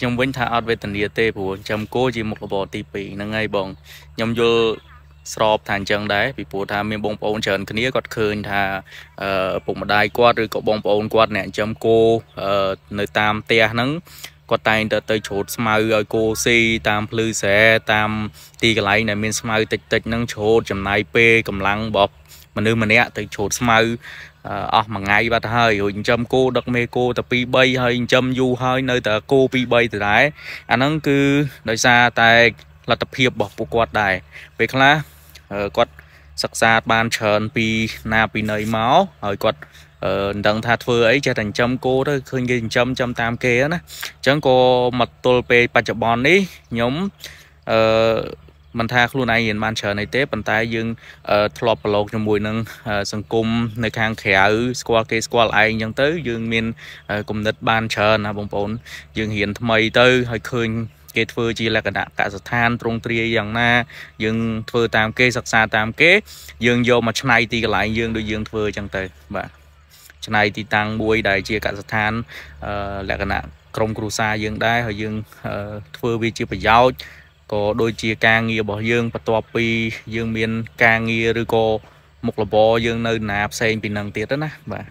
ខ្ញុំវិញថាអត់វេទនាទេព្រោះចំគោជាមុខរបរទី2ហ្នឹងហើយបងខ្ញុំយល់ស្របថាអញ្ចឹងដែរពីព្រោះថាមានបងប្អូនច្រើន គ្នាគាត់ឃើញថាឪពុកម្ដាយគាត់ឬក៏បងប្អូនគាត់អ្នកចំគោនៅតាមផ្ទះហ្នឹងគាត់តែងតែទៅច្រូតស្មៅឲ្យគោស៊ីតាមភ្លឺស្រែតាមទីកន្លែងដែលមានស្មៅតិចតិចហ្នឹងច្រូតចំណាយពេលកម្លាំងរបស់មនុស្សម្នាក់ទៅច្រូតស្មៅអស់មួយថ្ងៃបាត់ទៅហើយរួចចិញ្ចឹមគោដឹកមេគោទៅ2 3ហើយចិញ្ចឹមយូរហើយនៅតែគោ2 3ទៅដែរអាហ្នឹងគឺដោយសារតែលទ្ធភាពរបស់ពួកគាត់ដែរពេលខ្លះគាត់សិក្សាបានច្រើនពីណាពីណីមកហើយគាត់មិនដឹងថាធ្វើអីចេះតែចិញ្ចឹមគោទៅឃើញគេចិញ្ចឹមចិញ្ចឹមតាមគេណាអញ្ចឹងក៏មកទល់ពេលបច្ចុប្បន្ននេះខ្ញុំអឺមិនថាខ្លួនឯងរៀនបានច្រើនអីទេប៉ុន្តែយើងធ្លាប់ប្រឡូកជាមួយនឹងសង្គមនៅខាងក្រៅស្គាល់គេស្គាល់ឯងអញ្ចឹងទៅយើងមានគំនិតបានច្រើនណាបងប្អូនយើងរៀនថ្មីទៅ ហើយឃើញគេធ្វើជាលក្ខណៈកសិដ្ឋានត្រង់ទ្រាយយ៉ាងណាយើងធ្វើតាមគេសិក្សាតាមគេយើងយកមកឆ្នៃទីកន្លែងយើងដូចយើងធ្វើអញ្ចឹងទៅបាទឆ្នៃទីតាំងមួយដែលជាកសិដ្ឋានលក្ខណៈក្រមគ្រួសារយើងដែរហើយយើងធ្វើវាជាប្រយោជន៍ក៏ដូចជាការងាររបស់យើងបន្ទាប់ពីយើងមានការងារឬក៏មុខរបរយើងនៅណាផ្សេងពីនឹងទៀតណាបាទ